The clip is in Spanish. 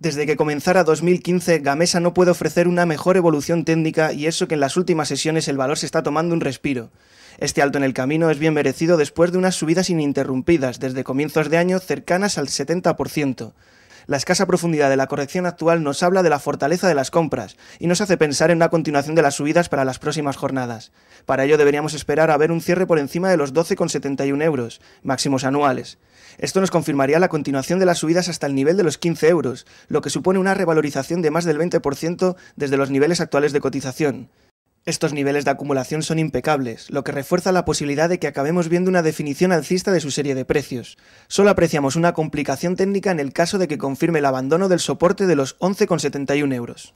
Desde que comenzara 2015, Gamesa no puede ofrecer una mejor evolución técnica y eso que en las últimas sesiones el valor se está tomando un respiro. Este alto en el camino es bien merecido después de unas subidas ininterrumpidas desde comienzos de año cercanas al 70%. La escasa profundidad de la corrección actual nos habla de la fortaleza de las compras y nos hace pensar en una continuación de las subidas para las próximas jornadas. Para ello deberíamos esperar a ver un cierre por encima de los 12,71 euros, máximos anuales. Esto nos confirmaría la continuación de las subidas hasta el nivel de los 15 euros, lo que supone una revalorización de más del 20% desde los niveles actuales de cotización. Estos niveles de acumulación son impecables, lo que refuerza la posibilidad de que acabemos viendo una definición alcista de su serie de precios. Solo apreciamos una complicación técnica en el caso de que confirme el abandono del soporte de los 11,71 euros.